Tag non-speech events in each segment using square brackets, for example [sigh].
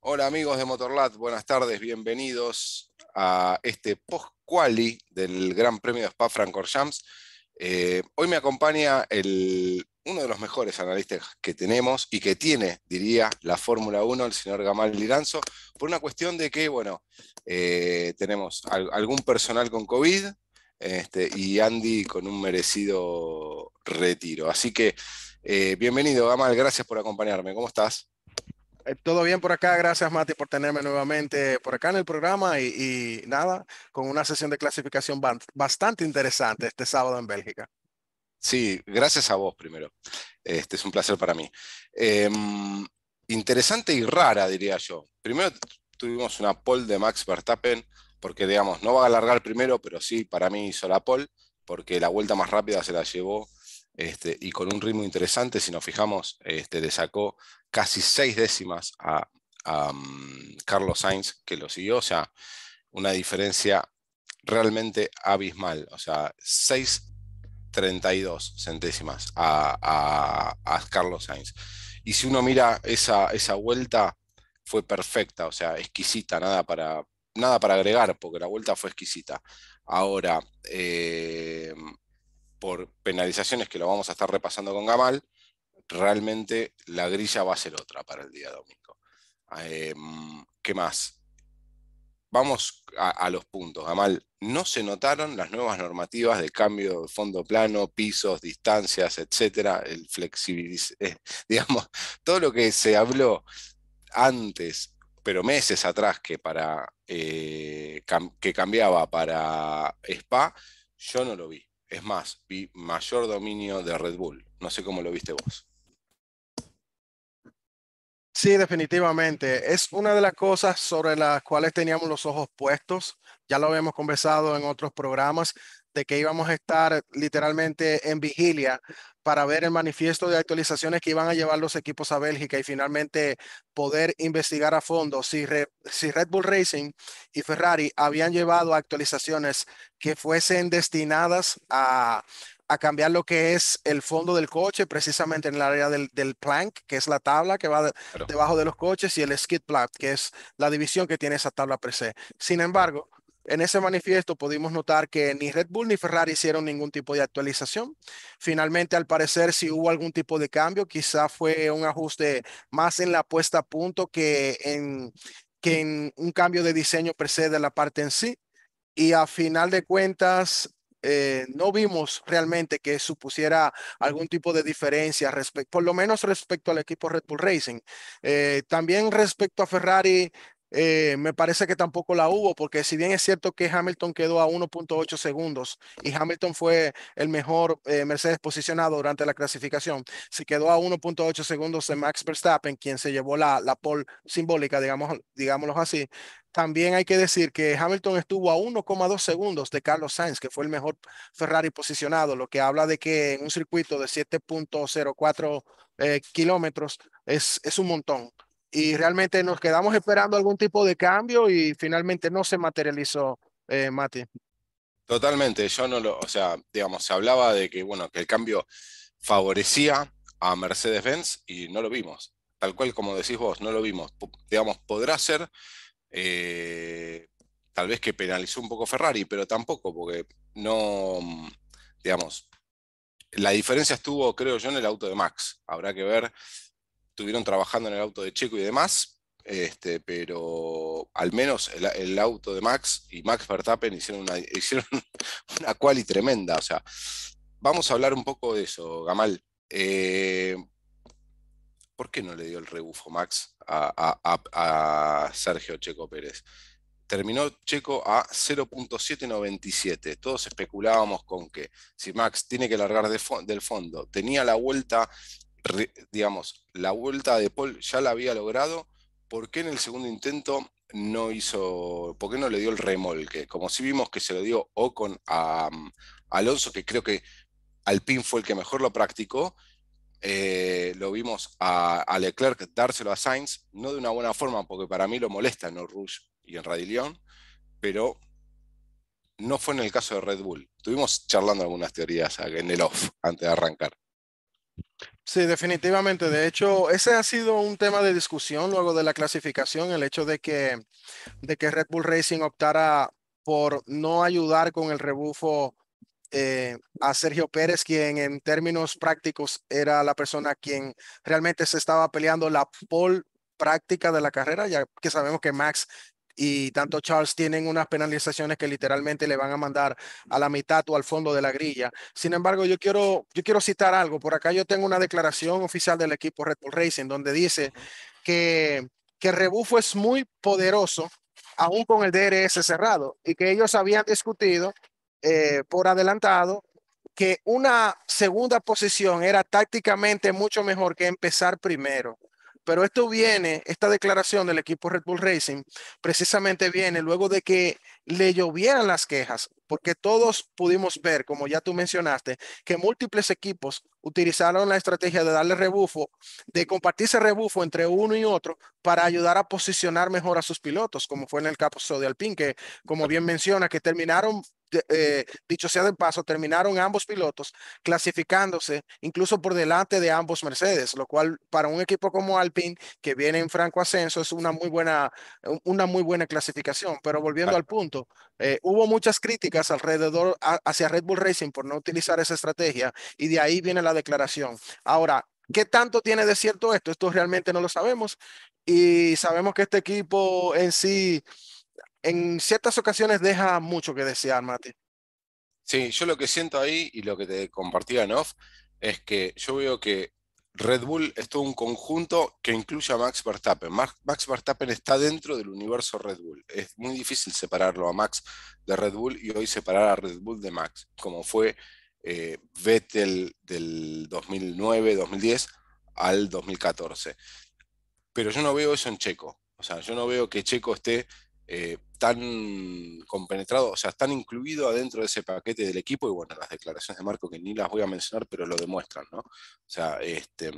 Hola amigos de Motorlat, buenas tardes, bienvenidos a este post-quali del Gran Premio de Spa-Francorchamps. Eh, hoy me acompaña el, uno de los mejores analistas que tenemos y que tiene, diría, la Fórmula 1, el señor Gamal Liranzo, por una cuestión de que, bueno, eh, tenemos algún personal con COVID, este, y Andy con un merecido retiro. Así que eh, bienvenido, Gamal, gracias por acompañarme. ¿Cómo estás? Eh, todo bien por acá, gracias Mati por tenerme nuevamente por acá en el programa y, nada, con una sesión de clasificación bastante interesante este sábado en Bélgica. Sí, gracias a vos primero. Este es un placer para mí. Em, interesante y rara, diría yo. Primero tuvimos una pole de Max Verstappen, porque digamos, no va a alargar primero, pero sí, para mí hizo la pole, porque la vuelta más rápida se la llevó este, y con un ritmo interesante, si nos fijamos, este, le sacó casi seis décimas a, mm, Carlos Sainz que lo siguió, o sea, una diferencia realmente abismal, o sea, 6.32 centésimas a, Carlos Sainz. Y si uno mira esa, esa vuelta, fue perfecta, o sea, exquisita, nada para, nada para agregar, porque la vuelta fue exquisita. Ahora, eh, por penalizaciones que lo vamos a estar repasando con Gamal, realmente la grilla va a ser otra para el día domingo. Em, ¿Qué más? Vamos a, los puntos, Amal, No se notaron las nuevas normativas de cambio de fondo plano, pisos, distancias, etcétera, el flexibiliz [laughs] eh, digamos, todo lo que se habló antes, pero meses atrás, que, para, eh, que cambiaba para SPA, yo no lo vi. Es más, vi mayor dominio de Red Bull. No sé cómo lo viste vos. Sí, definitivamente. Es una de las cosas sobre las cuales teníamos los ojos puestos. Ya lo habíamos conversado en otros programas de que íbamos a estar literalmente en vigilia para ver el manifiesto de actualizaciones que iban a llevar los equipos a Bélgica y finalmente poder investigar a fondo si, Red Bull Racing y Ferrari habían llevado actualizaciones que fuesen destinadas a a cambiar lo que es el fondo del coche, precisamente en el área del, plank, que es la tabla que va debajo de los coches, y el skid plat, que es la división que tiene esa tabla per se. Sin embargo, en ese manifiesto pudimos notar que ni Red Bull ni Ferrari hicieron ningún tipo de actualización. Finalmente, al parecer, si hubo algún tipo de cambio, quizá fue un ajuste más en la puesta a punto que en, que en un cambio de diseño precede se de la parte en sí. Y a final de cuentas, eh, no vimos realmente que supusiera algún tipo de diferencia, respecto, por lo menos respecto al equipo Red Bull Racing. Eh, también respecto a Ferrari, eh, me parece que tampoco la hubo, porque si bien es cierto que Hamilton quedó a 1.8 segundos y Hamilton fue el mejor eh, Mercedes posicionado durante la clasificación, se quedó a 1.8 segundos de Max Verstappen, quien se llevó la, la pole simbólica, digamos, digámoslo así. También hay que decir que Hamilton estuvo a 1,2 segundos de Carlos Sainz, que fue el mejor Ferrari posicionado, lo que habla de que en un circuito de 7.04 eh, kilómetros es, es un montón y realmente nos quedamos esperando algún tipo de cambio y finalmente no se materializó, eh, Mati. Totalmente, yo no lo, o sea, digamos, se hablaba de que, bueno, que el cambio favorecía a Mercedes-Benz y no lo vimos, tal cual como decís vos, no lo vimos. digamos, podrá ser, eh, tal vez que penalizó un poco Ferrari, pero tampoco, porque no, digamos, la diferencia estuvo, creo yo, en el auto de Max. Habrá que ver estuvieron trabajando en el auto de Checo y demás, este, pero al menos el, auto de Max y Max Verstappen hicieron una, [laughs] hicieron una quali tremenda. O sea, vamos a hablar un poco de eso, Gamal. Eh, ¿Por qué no le dio el rebufo Max a, Sergio Checo Pérez? terminó Checo a 0.797. Todos especulábamos con que si Max tiene que largar del fondo, tenía la vuelta digamos, la vuelta de Paul ya la había logrado, ¿por qué en el segundo intento no hizo, por qué no le dio el remolque? Como si vimos que se lo dio Ocon a, mm, Alonso, que creo que pin fue el que mejor lo practicó, eh, lo vimos a, Leclerc dárselo a Sainz, no de una buena forma, porque para mí lo molesta en ¿no? y en Radilión, pero no fue en el caso de Red Bull. Estuvimos charlando algunas teorías en el off antes de arrancar. Sí, definitivamente. De hecho, ese ha sido un tema de discusión luego de la clasificación, el hecho de que, de que Red Bull Racing optara por no ayudar con el rebufo eh, a Sergio Pérez, quien en términos prácticos era la persona quien realmente se estaba peleando la pole práctica de la carrera, ya que sabemos que Max y tanto Charles tienen unas penalizaciones que literalmente le van a mandar a la mitad o al fondo de la grilla. Sin embargo, yo quiero, yo quiero citar algo. Por acá yo tengo una declaración oficial del equipo Red Bull Racing donde dice que, que Rebufo es muy poderoso aún con el DRS cerrado y que ellos habían discutido eh, por adelantado que una segunda posición era tácticamente mucho mejor que empezar primero. Pero esto viene, esta declaración del equipo Red Bull Racing, precisamente viene luego de que le llovieran las quejas, porque todos pudimos ver, como ya tú mencionaste, que múltiples equipos utilizaron la estrategia de darle rebufo, de compartirse rebufo entre uno y otro para ayudar a posicionar mejor a sus pilotos, como fue en el caso de Alpine, que como bien menciona, que terminaron eh, dicho sea de paso, terminaron ambos pilotos clasificándose incluso por delante de ambos Mercedes, lo cual para un equipo como Alpine que viene en franco ascenso es una muy buena, una muy buena clasificación. Pero volviendo al punto, eh, hubo muchas críticas alrededor hacia Red Bull Racing por no utilizar esa estrategia y de ahí viene la declaración. Ahora, ¿Qué tanto tiene de cierto esto? Esto realmente no lo sabemos. Y sabemos que este equipo en sí en ciertas ocasiones deja mucho que desear, Mate Sí, yo lo que siento ahí y lo que te compartía en off es que yo veo que Red Bull es todo un conjunto que incluye a Max Verstappen. Max Verstappen está dentro del universo Red Bull. Es muy difícil separarlo a Max de Red Bull y hoy separar a Red Bull de Max, como fue eh, Vettel del 2009-2010 al 2014. Pero yo no veo eso en Checo. O sea, yo no veo que Checo esté eh, tan compenetrado, o sea, tan incluido adentro de ese paquete del equipo, y bueno, las declaraciones de Marco que ni las voy a mencionar, pero lo demuestran, ¿no? O sea, este,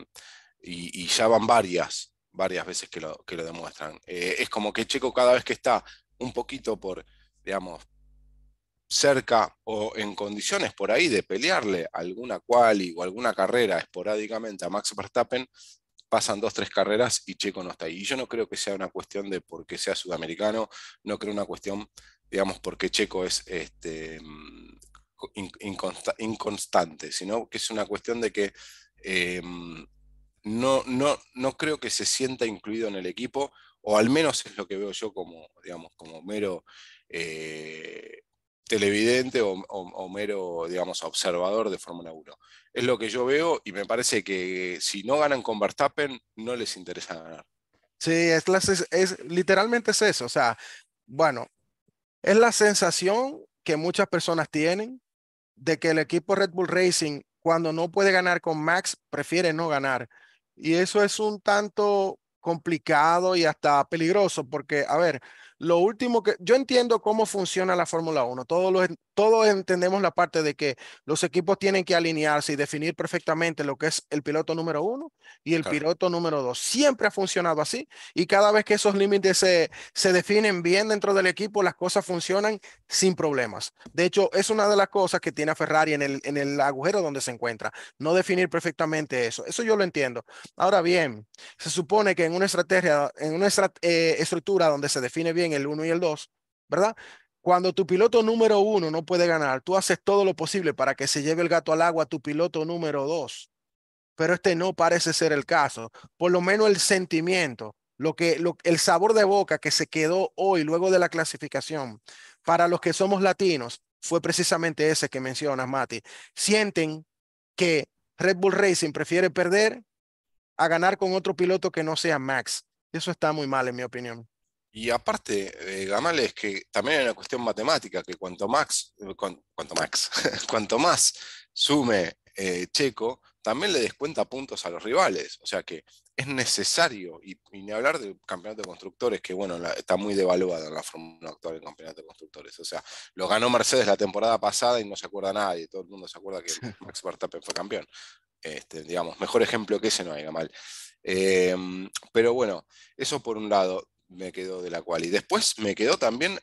y, ya van varias, varias veces que lo, que lo demuestran. Eh, es como que Checo cada vez que está un poquito por, digamos, cerca o en condiciones por ahí de pelearle alguna quali o alguna carrera esporádicamente a Max Verstappen, pasan dos, tres carreras y Checo no está ahí. Y yo no creo que sea una cuestión de por qué sea sudamericano, no creo una cuestión, digamos, por qué Checo es este, inconstante, sino que es una cuestión de que em, no, no, no creo que se sienta incluido en el equipo, o al menos es lo que veo yo como, digamos, como mero eh, televidente o, o, mero, digamos, observador de Fórmula 1. Es lo que yo veo y me parece que si no ganan con Verstappen, no les interesa ganar. Sí, es, es, literalmente es eso. O sea, bueno, es la sensación que muchas personas tienen de que el equipo Red Bull Racing, cuando no puede ganar con Max, prefiere no ganar. Y eso es un tanto complicado y hasta peligroso, porque, a ver, lo último que yo entiendo cómo funciona la Fórmula 1. Todos, todos entendemos la parte de que los equipos tienen que alinearse y definir perfectamente lo que es el piloto número uno y el piloto número dos. Siempre ha funcionado así y cada vez que esos límites se, se definen bien dentro del equipo, las cosas funcionan sin problemas. De hecho, es una de las cosas que tiene a Ferrari en el, en el agujero donde se encuentra. No definir perfectamente eso. Eso yo lo entiendo. Ahora bien, se supone que en una estrategia, en una eh, estructura donde se define bien el 1 y el 2, ¿verdad? Cuando tu piloto número 1 no puede ganar, tú haces todo lo posible para que se lleve el gato al agua tu piloto número 2 Pero este no parece ser el caso. Por lo menos el sentimiento, lo que, el sabor de boca que se quedó hoy luego de la clasificación para los que somos latinos fue precisamente ese que mencionas, Mati. Sienten que Red Bull Racing prefiere perder a ganar con otro piloto que no sea Max. Eso está muy mal, en mi opinión. Y aparte, eh, Gamal, es que también hay una cuestión matemática, que cuanto, Max, eh, cuanto, Max, [laughs] cuanto más sume eh, Checo, también le descuenta puntos a los rivales. O sea que es necesario, y, ni hablar del campeonato de constructores, que bueno, está muy devaluado en la Fórmula actual del campeonato de constructores. O sea, lo ganó Mercedes la temporada pasada y no se acuerda nadie, todo el mundo se acuerda que Max Verstappen fue campeón. Este, digamos, mejor ejemplo que ese no hay, Gamal. Em, pero bueno, eso por un lado me quedó de la cual. Y después me quedó también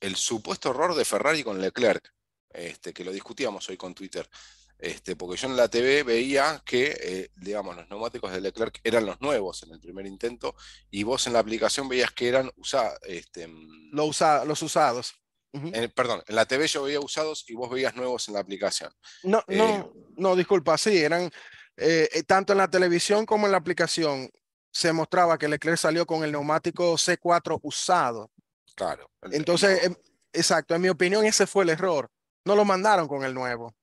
el supuesto error de Ferrari con Leclerc, este, que lo discutíamos hoy con Twitter. Este, porque yo en la TV veía que, eh, digamos, los neumáticos de Leclerc eran los nuevos en el primer intento y vos en la aplicación veías que eran usados. Este, mm, los, usados. perdón, en la TV yo veía usados y vos veías nuevos en la aplicación. No, no, eh, no, disculpa, sí, eran eh, tanto en la televisión como en la aplicación se mostraba que Leclerc salió con el neumático C4 usado. Claro. Entonces, em, exacto, en mi opinión ese fue el error. No lo mandaron con el nuevo.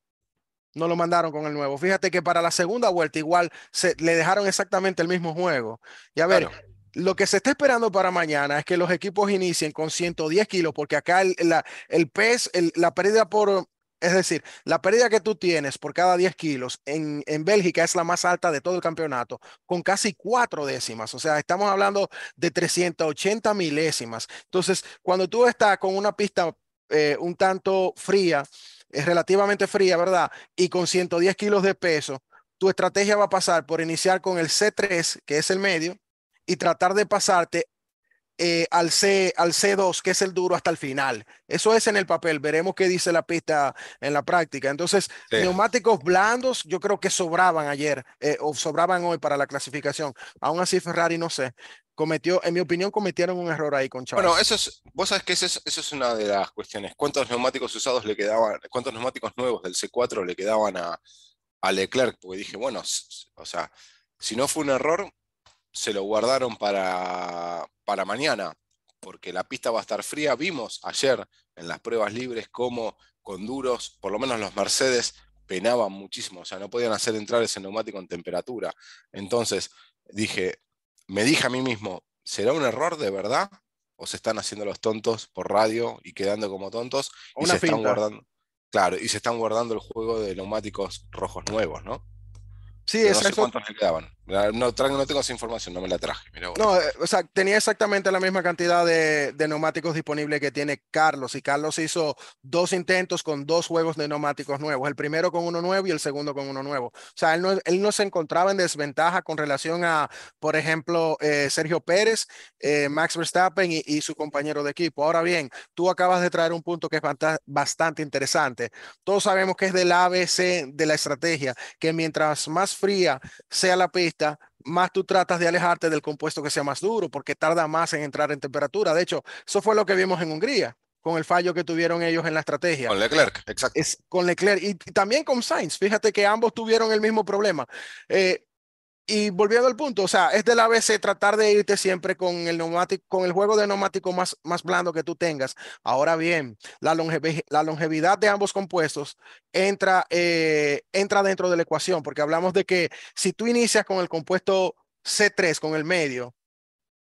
No lo mandaron con el nuevo. Fíjate que para la segunda vuelta igual se, le dejaron exactamente el mismo juego. Y a ver, lo que se está esperando para mañana es que los equipos inicien con 110 kilos, porque acá el, la, el pez, la pérdida por es decir, la pérdida que tú tienes por cada 10 kilos en, Bélgica es la más alta de todo el campeonato, con casi cuatro décimas. O sea, estamos hablando de 380 milésimas. Entonces, cuando tú estás con una pista eh, un tanto fría, es eh, relativamente fría, ¿verdad? Y con 110 kilos de peso, tu estrategia va a pasar por iniciar con el C3, que es el medio, y tratar de pasarte eh, al, C, al C2, que es el duro hasta el final. Eso es en el papel, veremos qué dice la pista en la práctica. Entonces, neumáticos blandos yo creo que sobraban ayer eh, o sobraban hoy para la clasificación. Aún así, Ferrari, no sé, cometió, en mi opinión, cometieron un error ahí con Charles. Bueno, eso es, vos sabes que eso es, una de las cuestiones. ¿Cuántos neumáticos usados le quedaban, cuántos neumáticos nuevos del C4 le quedaban a, a Leclerc? Porque dije, bueno, o sea, si no fue un error, se lo guardaron para, mañana, porque la pista va a estar fría. Vimos ayer en las pruebas libres cómo con duros, por lo menos los Mercedes, penaban muchísimo, o sea, no podían hacer entrar ese neumático en temperatura. Entonces dije, me dije a mí mismo, ¿será un error de verdad? ¿O se están haciendo los tontos por radio y quedando como tontos? y se están guardando. Claro, y se están guardando el juego de neumáticos rojos nuevos, ¿no? Sí, No sé quedaban. No, no tengo esa información, no me la traje. no, eh, o sea, tenía exactamente la misma cantidad de, de, neumáticos disponibles que tiene Carlos. Y Carlos hizo dos intentos con dos juegos de neumáticos nuevos. El primero con uno nuevo y el segundo con uno nuevo. O sea, él no, él no se encontraba en desventaja con relación a, por ejemplo, eh, Sergio Pérez, eh, Max Verstappen y, y, su compañero de equipo. Ahora bien, tú acabas de traer un punto que es bastante interesante. Todos sabemos que es del ABC de la estrategia, que mientras más fría sea la pista, más tú tratas de alejarte del compuesto que sea más duro, porque tarda más en entrar en temperatura. De hecho, eso fue lo que vimos en Hungría con el fallo que tuvieron ellos en la estrategia. Con Leclerc, exacto. con Leclerc y, también con Sainz. Fíjate que ambos tuvieron el mismo problema. Eh, y volviendo al punto, o sea, es de la ABC tratar de irte siempre con el neumático, con el juego de neumático más, más blando que tú tengas. Ahora bien, la, longevidad de ambos compuestos entra, eh, entra dentro de la ecuación, porque hablamos de que si tú inicias con el compuesto C3, con el medio,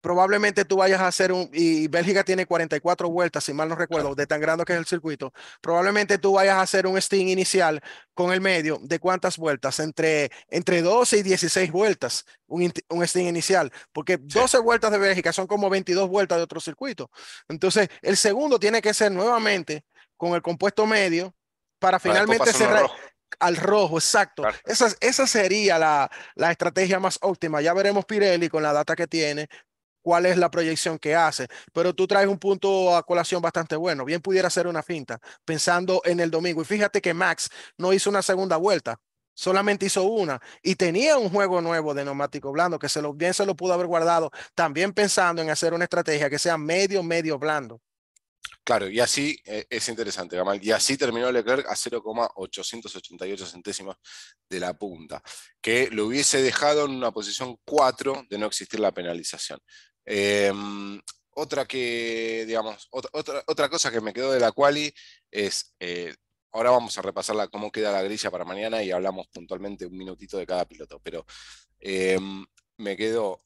probablemente tú vayas a hacer un, y Bélgica tiene 44 vueltas, si mal no recuerdo, de tan grande que es el circuito, probablemente tú vayas a hacer un sting inicial con el medio de cuántas vueltas, entre, entre 12 y 16 vueltas, un, un inicial, porque 12 vueltas de Bélgica son como 22 vueltas de otro circuito. Entonces, el segundo tiene que ser nuevamente con el compuesto medio para finalmente cerrar al rojo, exacto. Esa, esa sería la, la, estrategia más óptima. Ya veremos Pirelli con la data que tiene cuál es la proyección que hace. Pero tú traes un punto a colación bastante bueno. Bien pudiera ser una finta, pensando en el domingo. Y fíjate que Max no hizo una segunda vuelta, solamente hizo una. Y tenía un juego nuevo de neumático blando, que bien se lo pudo haber guardado, también pensando en hacer una estrategia que sea medio, medio blando. Claro, y así eh, es interesante, Gamal. Y así terminó Leclerc a 0,888 centésimas de la punta, que lo hubiese dejado en una posición 4 de no existir la penalización. Em, otra que, digamos, otra, otra, cosa que me quedó de la quali es, eh, ahora vamos a repasar cómo queda la grilla para mañana y hablamos puntualmente un minutito de cada piloto, pero em, me quedó,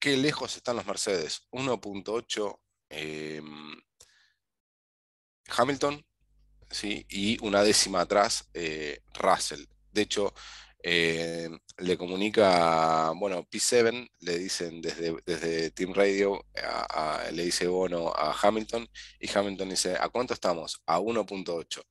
qué lejos están los Mercedes, 1.8 em, Hamilton, ¿sí? y una décima atrás eh, Russell. De hecho, eh, le comunica, bueno, P7, le dicen desde, desde Team Radio, le dice Bono a Hamilton, y Hamilton dice, ¿a cuánto estamos? A 1.8.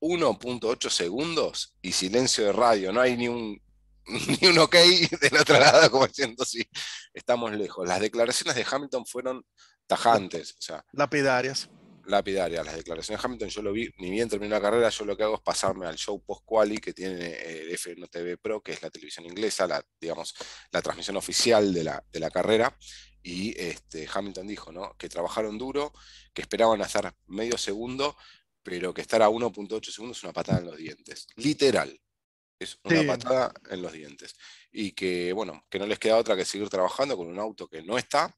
1.8 segundos y silencio de radio, no hay ni un, [laughs] ni un ok [laughs] del otro lado, como diciendo, sí, estamos lejos. Las declaraciones de Hamilton fueron tajantes. O sea, Lapidarias lapidaria. Las declaraciones de Hamilton yo lo vi, ni bien terminó la carrera, yo lo que hago es pasarme al show post-quali que tiene el eh, F1 TV Pro, que es la televisión inglesa, la, digamos, la transmisión oficial de la, de la carrera. Y este, Hamilton dijo ¿no? que trabajaron duro, que esperaban hacer medio segundo, pero que estar a 1.8 segundos es una patada en los dientes. Literal, es una patada en los dientes. Y que, bueno, que no les queda otra que seguir trabajando con un auto que no está,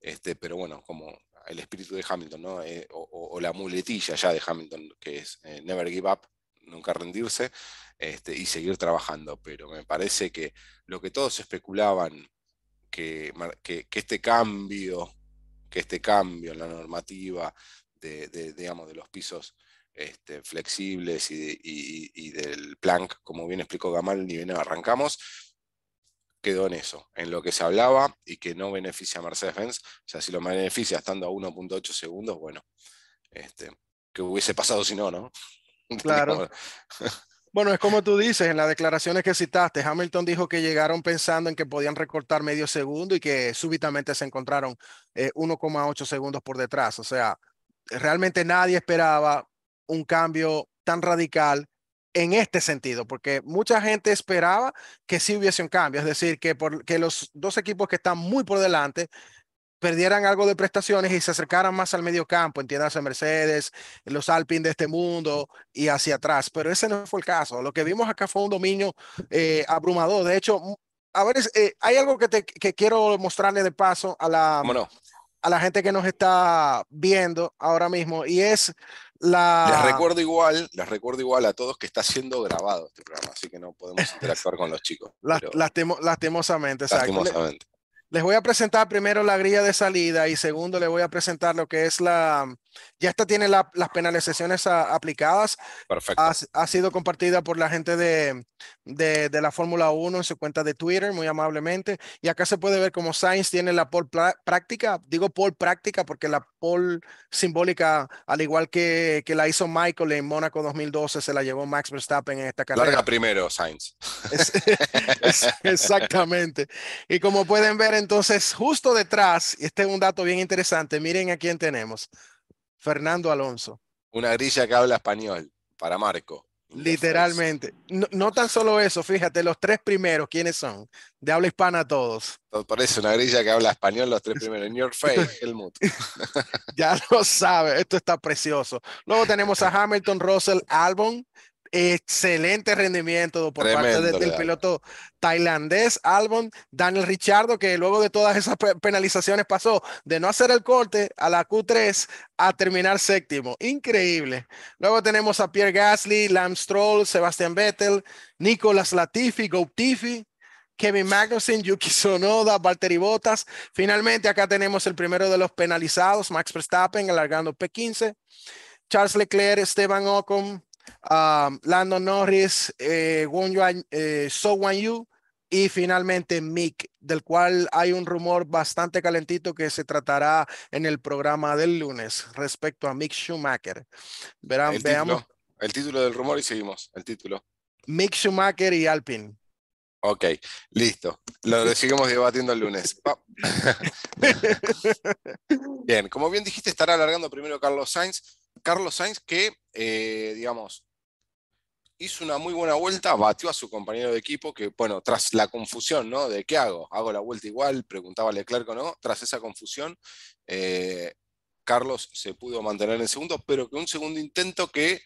este, pero bueno, como el espíritu de Hamilton, eh, o, la muletilla ya de Hamilton, que es eh, never give up, nunca rendirse, este, y seguir trabajando. Pero me parece que lo que todos especulaban, que, este cambio, que este cambio en la normativa de, digamos, de los pisos este, flexibles y, y, del plank, como bien explicó Gamal, ni bien arrancamos, quedó en eso, en lo que se hablaba y que no beneficia a Mercedes-Benz. O sea, si lo beneficia estando a 1.8 segundos, bueno, este, ¿qué hubiese pasado si no, no? [laughs] Claro. bueno, es como tú dices, en las declaraciones que citaste, Hamilton dijo que llegaron pensando en que podían recortar medio segundo y que súbitamente se encontraron 1,8 eh, segundos por detrás. O sea, realmente nadie esperaba un cambio tan radical en este sentido, porque mucha gente esperaba que sí hubiese un cambio, es decir, que, por, que los dos equipos que están muy por delante perdieran algo de prestaciones y se acercaran más al medio campo, de Mercedes, los Alpine de este mundo y hacia atrás, pero ese no fue el caso. Lo que vimos acá fue un dominio eh, abrumador. De hecho, mm, a ver, eh, hay algo que, te, quiero mostrarle de paso a la, a la gente que nos está viendo ahora mismo y es la... Les recuerdo igual, les recuerdo igual a todos que está siendo grabado este programa, así que no podemos interactuar con los chicos. Las, las lastimosamente, lastimosamente. Les voy a presentar primero la grilla de salida y segundo le voy a presentar lo que es la, ya esta tiene las penalizaciones aplicadas. Ha, sido compartida por la gente de, de, la Fórmula 1 en su cuenta de Twitter, muy amablemente. Y acá se puede ver cómo Sainz tiene la pole práctica. Digo pole práctica porque la pole simbólica, al igual que, la hizo Michael en Mónaco 2012, se la llevó Max Verstappen en esta carrera. Larga primero, Sainz. [laughs] exactamente. Y como pueden ver, entonces justo detrás, este es un dato bien interesante, miren a quién tenemos. Fernando Alonso. Una grilla que habla español para Marco. Literalmente. No, tan solo eso, fíjate, los tres primeros, ¿quiénes son? De habla hispana todos. Por eso, una grilla que habla español, los tres primeros. En your face, [laughs] Helmut. ya lo sabe, esto está precioso. Luego tenemos a Hamilton, Russell, Albon, excelente rendimiento por parte del piloto tailandés Albon Daniel Richardo, que luego de todas esas penalizaciones pasó de no hacer el corte a la Q3 a terminar séptimo. Increíble. Luego tenemos a Pierre Gasly, Lance Stroll, Sebastian Vettel, Nicolas Latifi, Gautifi, Kevin Magnussen, Yuki Sonoda, Valtteri Bottas. Finalmente, acá tenemos el primero de los penalizados, Max Verstappen, alargando P15. Charles Leclerc, Esteban Ocon, um, Lando Norris, eh, eh, So Wan Yu y finalmente Mick, del cual hay un rumor bastante calentito que se tratará en el programa del lunes respecto a Mick Schumacher. Verán, veamos. el título del rumor y seguimos. El título. Mick Schumacher y Alpine. Ok, listo. Lo seguimos debatiendo el lunes. [laughs] bien, como bien dijiste, estará alargando primero Carlos Sainz. Carlos Sainz que, eh, digamos, hizo una muy buena vuelta, batió a su compañero de equipo, que bueno, tras la confusión, ¿no? De qué hago, hago la vuelta igual, preguntaba Leclerc o no, tras esa confusión, eh, Carlos se pudo mantener en segundo, pero que un segundo intento que,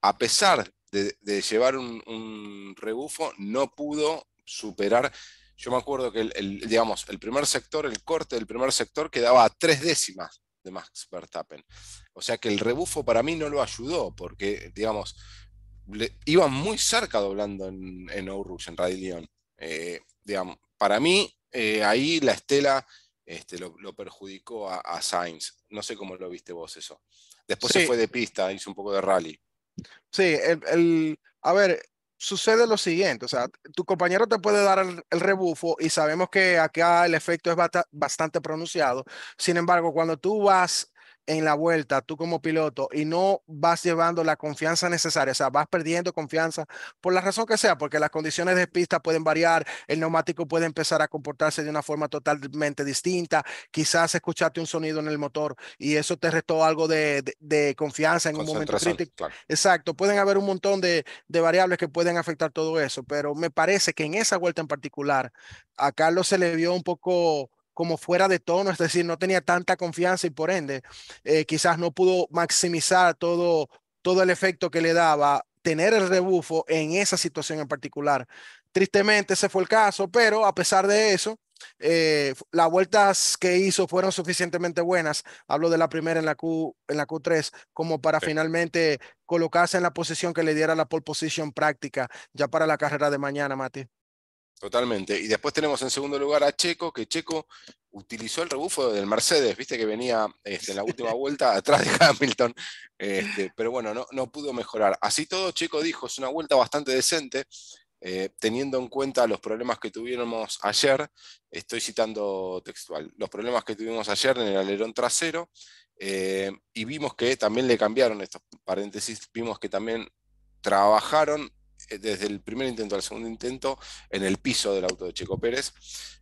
a pesar de, llevar un, rebufo, no pudo superar. Yo me acuerdo que digamos, el primer sector, el corte del primer sector quedaba a tres décimas de Max Verstappen. O sea que el rebufo para mí no lo ayudó, porque, digamos, Iba iban muy cerca doblando en, en O'Rourke, en Rally León. Eh, para mí, eh, ahí la estela este, lo, perjudicó a, Sainz. No sé cómo lo viste vos eso. Después se fue de pista, hizo un poco de rally. Sí, el, a ver, sucede lo siguiente, o sea, tu compañero te puede dar el, rebufo y sabemos que acá el efecto es bastante pronunciado. Sin embargo, cuando tú vas en la vuelta, tú como piloto, y no vas llevando la confianza necesaria, o sea, vas perdiendo confianza por la razón que sea, porque las condiciones de pista pueden variar, el neumático puede empezar a comportarse de una forma totalmente distinta, quizás escuchaste un sonido en el motor y eso te restó algo de, confianza en un momento crítico. Exacto, pueden haber un montón de variables que pueden afectar todo eso, pero me parece que en esa vuelta en particular, a Carlos se le vio un poco como fuera de tono, es decir, no tenía tanta confianza y por ende eh, quizás no pudo maximizar todo, todo el efecto que le daba tener el rebufo en esa situación en particular. Tristemente ese fue el caso, pero a pesar de eso, eh, las vueltas que hizo fueron suficientemente buenas, hablo de la primera en la, Q, en la Q3, como para finalmente colocarse en la posición que le diera la pole position práctica ya para la carrera de mañana, Mati. Totalmente. Y después tenemos en segundo lugar a Checo, que Checo utilizó el rebufo del Mercedes, viste que venía este, la última [laughs] vuelta atrás de Hamilton, este, pero bueno, no, pudo mejorar. Así todo, Checo dijo, es una vuelta bastante decente, eh, teniendo en cuenta los problemas que tuviéramos ayer, estoy citando textual, los problemas que tuvimos ayer en el alerón trasero, eh, y vimos que también le cambiaron estos paréntesis, vimos que también trabajaron eh, desde el primer intento al segundo intento en el piso del auto de Checo Pérez.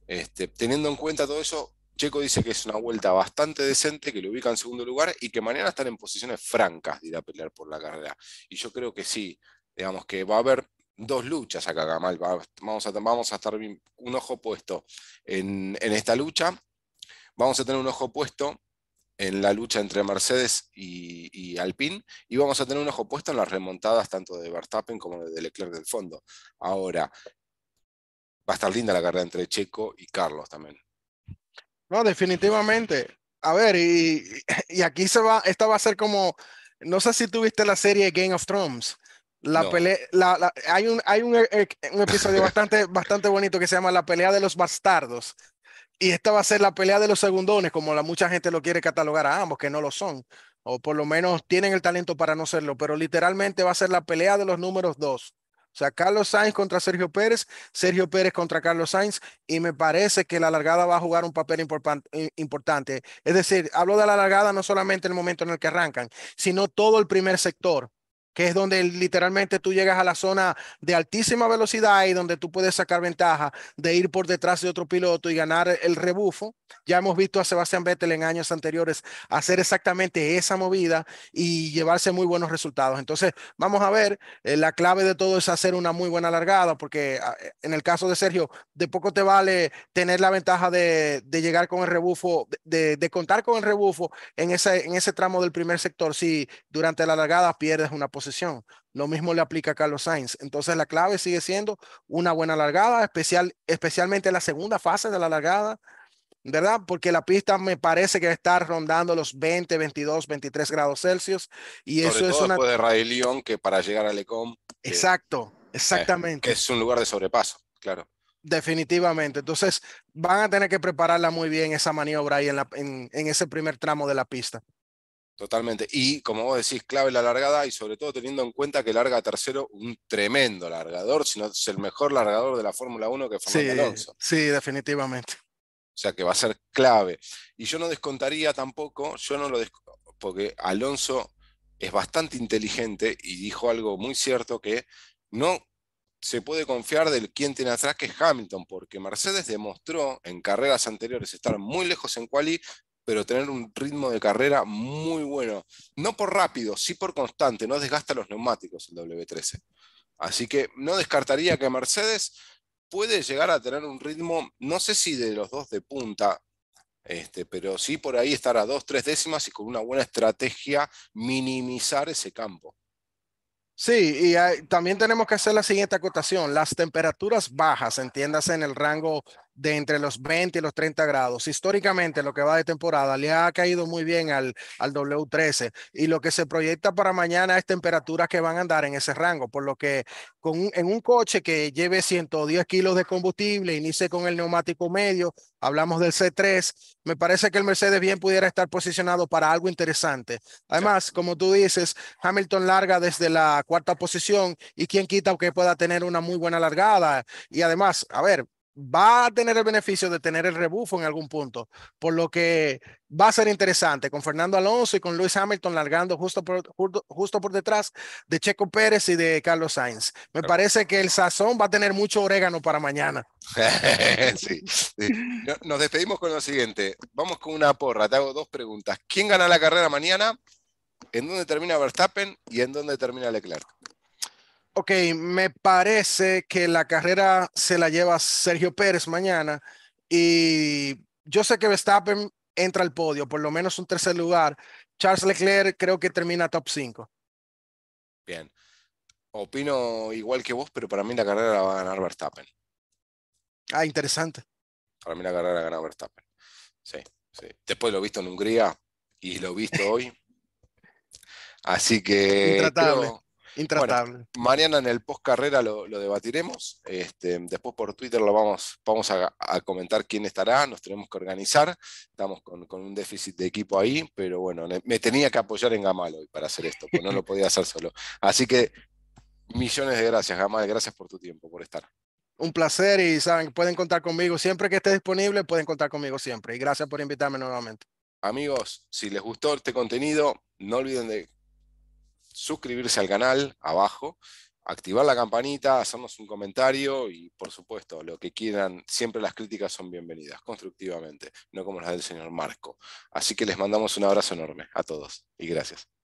Este, teniendo en cuenta todo eso, Checo dice que es una vuelta bastante decente, que lo ubica en segundo lugar y que mañana están en posiciones francas de ir a pelear por la carrera. Y yo creo que sí, digamos que va a haber dos luchas acá, Gamal. Vamos a, estar un ojo puesto en esta lucha. Vamos a tener un ojo puesto en la lucha entre Mercedes y, y, Alpine y vamos a tener un ojo puesto en las remontadas tanto de Verstappen como de Leclerc del fondo. Ahora, va a estar linda la carrera entre Checo y Carlos también. No, definitivamente. A ver, y, aquí se va, esta va a ser como, no sé si tuviste la serie Game of Thrones. La hay, un, hay eh, episodio [laughs] bastante, bastante bonito que se llama La pelea de los bastardos, y esta va a ser la pelea de los segundones, como la mucha gente lo quiere catalogar a ambos, que no lo son, o por lo menos tienen el talento para no serlo, pero literalmente va a ser la pelea de los números dos. O sea, Carlos Sainz contra Sergio Pérez, Sergio Pérez contra Carlos Sainz, y me parece que la largada va a jugar un papel importante. Es decir, hablo de la largada no solamente en el momento en el que arrancan, sino todo el primer sector que es donde literalmente tú llegas a la zona de altísima velocidad y donde tú puedes sacar ventaja de ir por detrás de otro piloto y ganar el rebufo. Ya hemos visto a Sebastián Vettel en años anteriores hacer exactamente esa movida y llevarse muy buenos resultados. Entonces, vamos a ver, eh, la clave de todo es hacer una muy buena largada, porque ah, eh, en el caso de Sergio, de poco te vale tener la ventaja de, llegar con el rebufo, de, contar con el rebufo en ese, en ese tramo del primer sector si durante la largada pierdes una posición lo mismo le aplica a Carlos Sainz. Entonces la clave sigue siendo una buena largada, especial, especialmente la segunda fase de la largada, ¿verdad? Porque la pista me parece que va a estar rondando los 20, 22, 23 grados Celsius. Y eso es una... Después de Ray León, que para llegar a Lecom. Eh, Exacto, eh, exactamente. es un lugar de sobrepaso, claro. Definitivamente. Entonces van a tener que prepararla muy bien esa maniobra ahí en ese primer tramo de la pista. Totalmente. Y como vos decís, clave la largada y sobre todo teniendo en cuenta que larga tercero un tremendo largador, si no es el mejor largador de la Fórmula 1 que Fernando sí, Alonso. Sí, definitivamente. O sea que va a ser clave. Y yo no descontaría tampoco, yo no lo porque Alonso es bastante inteligente y dijo algo muy cierto que no se puede confiar del quien tiene atrás que es Hamilton, porque Mercedes demostró en carreras anteriores estar muy lejos en quali pero tener un ritmo de carrera muy bueno. No por rápido, sí por constante, no desgasta los neumáticos el W13. Así que no descartaría que Mercedes puede llegar a tener un ritmo, no sé si de los dos de punta, este, pero sí por ahí estar a dos, tres décimas y con una buena estrategia minimizar ese campo. Sí, y también tenemos que hacer la siguiente acotación. Las temperaturas bajas, entiéndase en el rango de entre los 20 y los 30 grados. Históricamente, lo que va de temporada, le ha caído muy bien al, al W13 y lo que se proyecta para mañana es temperaturas que van a andar en ese rango, por lo que con en un coche que lleve 110 kilos de combustible, inicie con el neumático medio, hablamos del C3, me parece que el Mercedes bien pudiera estar posicionado para algo interesante. Además, como tú dices, Hamilton larga desde la cuarta posición y quien quita que pueda tener una muy buena largada. Y además, a ver, va a tener el beneficio de tener el rebufo en algún punto, por lo que va a ser interesante con Fernando Alonso y con Luis Hamilton largando justo por, justo, por detrás de Checo Pérez y de Carlos Sainz. Me parece que el sazón va a tener mucho orégano para mañana. [laughs] Nos despedimos con lo siguiente. Vamos con una porra. Te hago dos preguntas. ¿Quién gana la carrera mañana? ¿En dónde termina Verstappen y en dónde termina Leclerc? Ok, me parece que la carrera se la lleva Sergio Pérez mañana y yo sé que Verstappen entra al podio, por lo menos un tercer lugar. Charles Leclerc creo que termina top 5. Bien. Opino igual que vos, pero para mí la carrera la va a ganar Verstappen. Ah, interesante. Para mí la carrera la ganar Verstappen. Sí, sí. Después lo he visto en Hungría y lo he visto hoy. [laughs] Así que. Intratable. Bueno, mañana en el post carrera lo, debatiremos. Este, después por Twitter lo vamos, vamos a, comentar quién estará. Nos tenemos que organizar. Estamos con, un déficit de equipo ahí, pero bueno, me tenía que apoyar en Gamal hoy para hacer esto, porque no lo podía hacer solo. Así que millones de gracias, Gamal. Gracias por tu tiempo, por estar. Un placer y saben, pueden contar conmigo. Siempre que esté disponible, pueden contar conmigo siempre. Y gracias por invitarme nuevamente. Amigos, si les gustó este contenido, no olviden de suscribirse al canal abajo, activar la campanita, hacernos un comentario y, por supuesto, lo que quieran, siempre las críticas son bienvenidas, constructivamente, no como las del señor Marco. Así que les mandamos un abrazo enorme a todos y gracias.